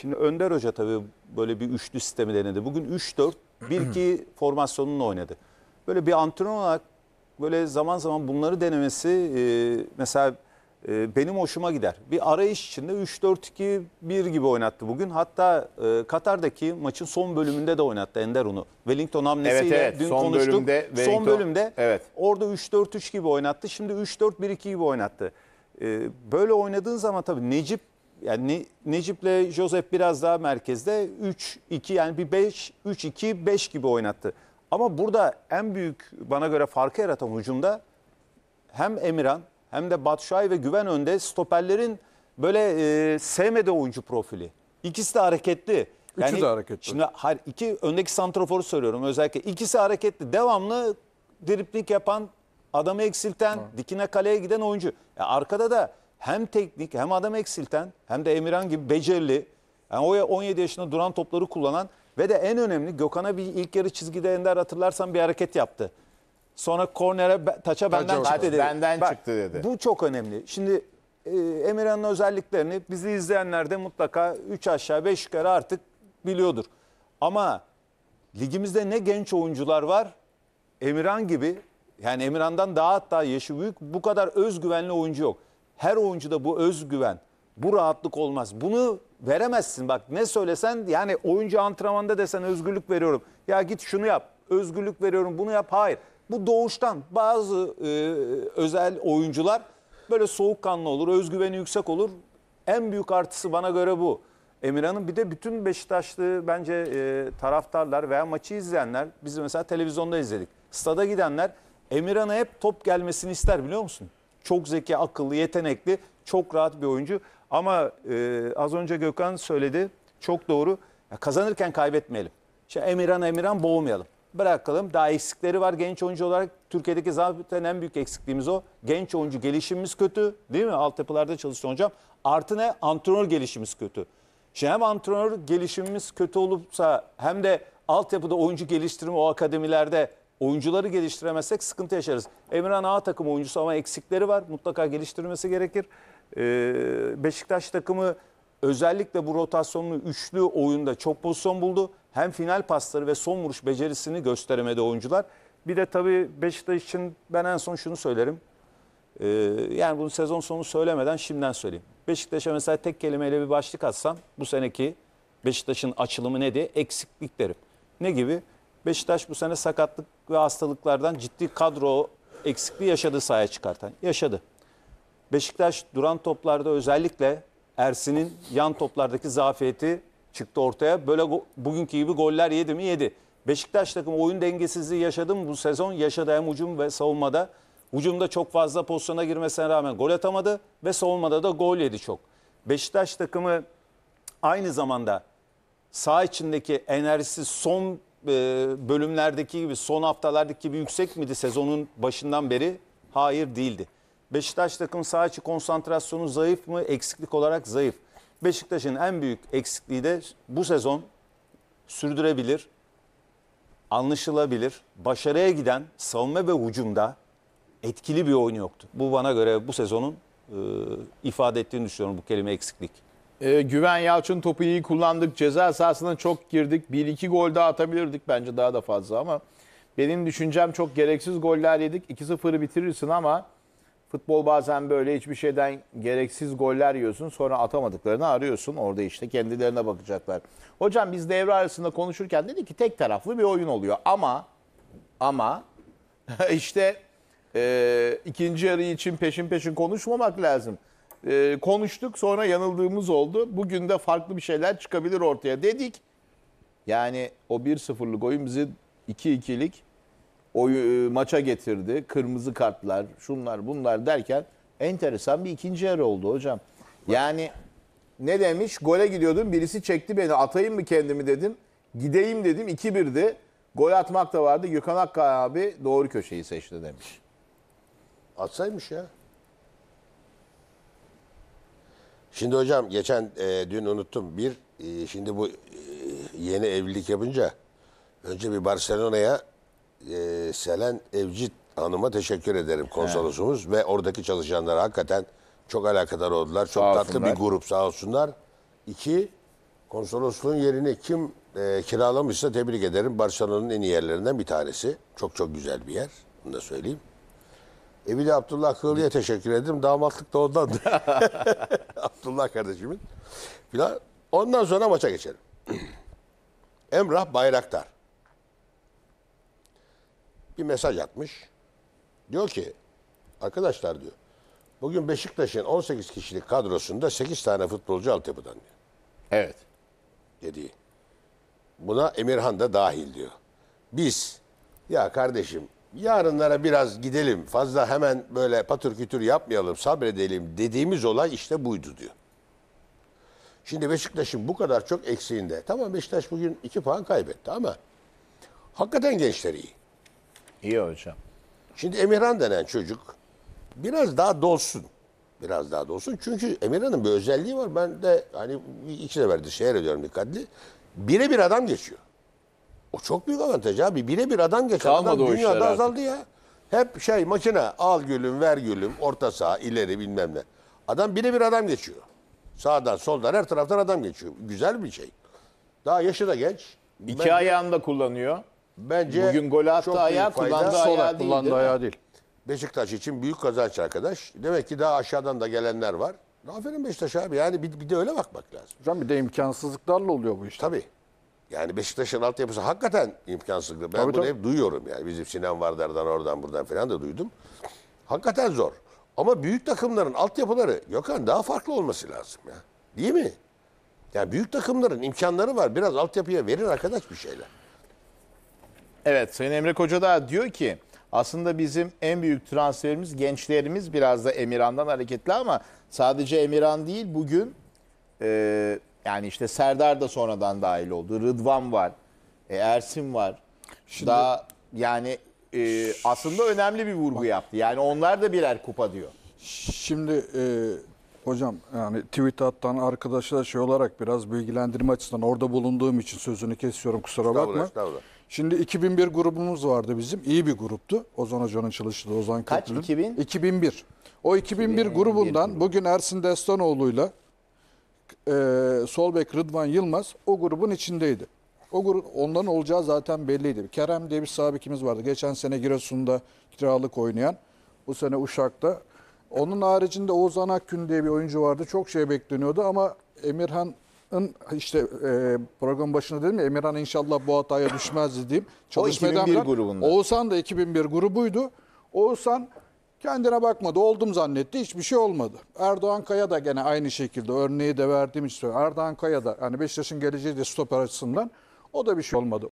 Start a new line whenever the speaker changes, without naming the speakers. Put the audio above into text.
Şimdi Önder Hoca tabii böyle bir üçlü sistemi denedi. Bugün 3-4-1-2 formasyonunu oynadı. Böyle bir antrenör olarak böyle zaman zaman bunları denemesi e, mesela e, benim hoşuma gider. Bir arayış içinde 3-4-2-1 gibi oynattı bugün. Hatta e, Katar'daki maçın son bölümünde de oynattı Ender onu. Wellington hamlesiyle evet, evet. dün son konuştuk. Bölümde son bölümde evet. orada 3-4-3 gibi oynattı. Şimdi 3-4-1-2 gibi oynattı. E, böyle oynadığın zaman tabii Necip yani Necip'le Josep biraz daha merkezde 3-2 yani bir 5 3-2-5 gibi oynattı. Ama burada en büyük bana göre farkı yaratan hücumda hem Emirhan hem de Batşay ve Güven önde stoperlerin böyle e, sevmediği oyuncu profili. İkisi de hareketli. Yani, Üçü de hareketli. Şimdi hayır, iki öndeki santraforu söylüyorum özellikle. ikisi hareketli. Devamlı dripling yapan, adamı eksilten, ha. dikine kaleye giden oyuncu. Ya arkada da hem teknik hem adam eksilten hem de Emirhan gibi becerili yani o 17 yaşında duran topları kullanan ve de en önemli Gökhan'a bir ilk yarı çizgide Ender hatırlarsan bir hareket yaptı. Sonra kornere taça benden çıktı dedi. Benden Bak, çıktı dedi. Bu çok önemli. Şimdi e, Emirhan'ın özelliklerini bizi izleyenler de mutlaka 3 aşağı 5 yukarı artık biliyordur. Ama ligimizde ne genç oyuncular var? Emirhan gibi yani Emirhan'dan daha hatta yaşı büyük bu kadar özgüvenli oyuncu yok her oyuncuda bu özgüven, bu rahatlık olmaz. Bunu veremezsin bak ne söylesen yani oyuncu antrenmanda desen özgürlük veriyorum. Ya git şunu yap, özgürlük veriyorum bunu yap. Hayır bu doğuştan bazı e, özel oyuncular böyle soğukkanlı olur, özgüveni yüksek olur. En büyük artısı bana göre bu. Emirhan'ın bir de bütün Beşiktaşlı bence e, taraftarlar veya maçı izleyenler, biz mesela televizyonda izledik. Stada gidenler Emirhan'a hep top gelmesini ister biliyor musun? Çok zeki, akıllı, yetenekli, çok rahat bir oyuncu. Ama e, az önce Gökhan söyledi. Çok doğru. Ya kazanırken kaybetmeyelim. İşte Emirhan Emirhan boğmayalım. Bırakalım. Daha eksikleri var genç oyuncu olarak. Türkiye'deki zaten en büyük eksikliğimiz o. Genç oyuncu gelişimimiz kötü. Değil mi? Altyapılarda çalışan hocam. Artı ne? Antrenör gelişimimiz kötü. Şimdi hem antrenör gelişimimiz kötü olupsa, hem de altyapıda oyuncu geliştirme o akademilerde oyuncuları geliştiremezsek sıkıntı yaşarız. Emirhan A takım oyuncusu ama eksikleri var. Mutlaka geliştirmesi gerekir. Ee, Beşiktaş takımı özellikle bu rotasyonlu üçlü oyunda çok pozisyon buldu. Hem final pasları ve son vuruş becerisini gösteremedi oyuncular. Bir de tabii Beşiktaş için ben en son şunu söylerim. Ee, yani bunu sezon sonu söylemeden şimdiden söyleyeyim. Beşiktaş'a mesela tek kelimeyle bir başlık atsam bu seneki Beşiktaş'ın açılımı ne diye eksiklikleri. Ne gibi? Beşiktaş bu sene sakatlık ve hastalıklardan ciddi kadro eksikliği yaşadı sahaya çıkartan. Yaşadı. Beşiktaş duran toplarda özellikle Ersin'in yan toplardaki zafiyeti çıktı ortaya. Böyle bugünkü gibi goller yedi mi? Yedi. Beşiktaş takım oyun dengesizliği yaşadı mı bu sezon? Yaşadı hem hücum ve savunmada. ucumda çok fazla pozisyona girmesine rağmen gol atamadı ve savunmada da gol yedi çok. Beşiktaş takımı aynı zamanda sağ içindeki enerjisi son e, bölümlerdeki gibi son haftalardaki gibi yüksek miydi sezonun başından beri? Hayır değildi. Beşiktaş takım saha içi konsantrasyonu zayıf mı? Eksiklik olarak zayıf. Beşiktaş'ın en büyük eksikliği de bu sezon sürdürebilir, anlaşılabilir, başarıya giden savunma ve hücumda etkili bir oyun yoktu. Bu bana göre bu sezonun e, ifade ettiğini düşünüyorum bu kelime eksiklik e, Güven Yalçın topu iyi
kullandık. Ceza sahasına çok girdik. 1-2 gol daha atabilirdik bence daha da fazla ama benim düşüncem çok gereksiz goller yedik. 2-0'ı bitirirsin ama futbol bazen böyle hiçbir şeyden gereksiz goller yiyorsun. Sonra atamadıklarını arıyorsun. Orada işte kendilerine bakacaklar. Hocam biz devre arasında konuşurken dedi ki tek taraflı bir oyun oluyor. Ama ama işte e, ikinci yarı için peşin peşin konuşmamak lazım e, konuştuk sonra yanıldığımız oldu. Bugün de farklı bir şeyler çıkabilir ortaya dedik. Yani o 1-0'lık oyun bizi 2-2'lik oyu, e, maça getirdi. Kırmızı kartlar, şunlar bunlar derken enteresan bir ikinci yarı oldu hocam. Yani ne demiş? Gole gidiyordum. Birisi çekti beni. Atayım mı kendimi dedim. Gideyim dedim. 2-1'di. Gol atmak da vardı. Gökhan Akkaya abi doğru köşeyi seçti demiş. Atsaymış ya.
Şimdi hocam geçen e, dün unuttum. Bir e, şimdi bu e, yeni evlilik yapınca önce bir Barcelona'ya e, Selen Evcit Hanım'a teşekkür ederim konsolosumuz ve oradaki çalışanlara hakikaten çok alakadar oldular. Çok Sağ tatlı olsunlar. bir grup sağ olsunlar. İki konsolosluğun yerini kim e, kiralamışsa tebrik ederim. Barcelona'nın en iyi yerlerinden bir tanesi. Çok çok güzel bir yer. Bunu da söyleyeyim. E bir de Abdullah Kılıç'a teşekkür ederim. Damatlık da ondan. Abdullah kardeşimin. Falan. Ondan sonra maça geçelim. Emrah Bayraktar. Bir mesaj atmış. Diyor ki arkadaşlar diyor. Bugün Beşiktaş'ın 18 kişilik kadrosunda 8 tane futbolcu altyapıdan diyor. Evet. Dediği. Buna Emirhan da dahil diyor. Biz ya kardeşim yarınlara biraz gidelim fazla hemen böyle patır kütür yapmayalım sabredelim dediğimiz olay işte buydu diyor. Şimdi Beşiktaş'ın bu kadar çok eksiğinde tamam Beşiktaş bugün iki puan kaybetti ama hakikaten gençler iyi. İyi hocam. Şimdi Emirhan denen çocuk biraz daha dolsun. Biraz daha dolsun. Çünkü Emirhan'ın bir özelliği var. Ben de hani iki seferdir seyir ediyorum Bire bir adam geçiyor. O çok büyük avantaj abi. Birebir adam geçen Kalmadı adam o dünyada azaldı ya. Hep şey makine al gülüm ver gülüm orta sağ ileri bilmem ne. Adam birebir adam geçiyor. Sağdan soldan her taraftan adam geçiyor. Güzel bir şey. Daha yaşı da genç. İki Bence- ayağını da kullanıyor. Bence Bugün golü çok attı büyük ayağı fayda. kullandığı ayağı değil. Kullandığı değil ayağı değil. Beşiktaş için büyük kazanç arkadaş. Demek ki daha aşağıdan da gelenler var. Aferin Beşiktaş abi yani bir, bir de öyle bakmak lazım. Hocam bir de imkansızlıklarla oluyor bu iş. Tabii. Yani Beşiktaş'ın altyapısı hakikaten imkansızlık. Ben tabii, bunu tabii. hep duyuyorum yani. Bizim Sinan Vardar'dan oradan buradan falan da duydum. Hakikaten zor. Ama büyük takımların altyapıları Gökhan daha farklı olması lazım ya. Değil mi? Yani büyük takımların
imkanları var. Biraz altyapıya verir arkadaş bir şeyler. Evet Sayın Emre Koca da diyor ki aslında bizim en büyük transferimiz gençlerimiz biraz da Emirhan'dan hareketli ama sadece Emirhan değil bugün e, yani işte Serdar da sonradan dahil oldu. Rıdvan var. E, Ersin var. Şimdi, Daha yani e, aslında önemli bir vurgu yaptı. Yani onlar da birer kupa diyor. Şimdi e, hocam yani tweet attan arkadaşlar şey olarak biraz bilgilendirme açısından orada bulunduğum için sözünü kesiyorum kusura bakma. Şimdi 2001 grubumuz vardı bizim. İyi bir gruptu. Ozan Hoca'nın çalıştığı Ozan Kaç? Köprülü'nün. 2000? 2001. O 2001, 2001 grubundan grubu. bugün Ersin Destanoğlu'yla e, sol Rıdvan Yılmaz o grubun içindeydi. O grup onların olacağı zaten belliydi. Kerem diye bir sağ vardı. Geçen sene Giresun'da kiralık oynayan. Bu sene Uşak'ta. Onun haricinde Ozan Akgün diye bir oyuncu vardı. Çok şey bekleniyordu ama Emirhan'ın işte e, program başında dedim ya Emirhan inşallah bu hataya düşmez dediğim, Çalışma o 2001 grubunda. Oğuzhan da 2001 grubuydu. Oğuzhan Kendine bakmadı, oldum zannetti, hiçbir şey olmadı. Erdoğan Kaya da gene aynı şekilde, örneği de verdiğim için Erdoğan Kaya da, hani Beşiktaş'ın geleceği de stoper açısından, o da bir şey olmadı.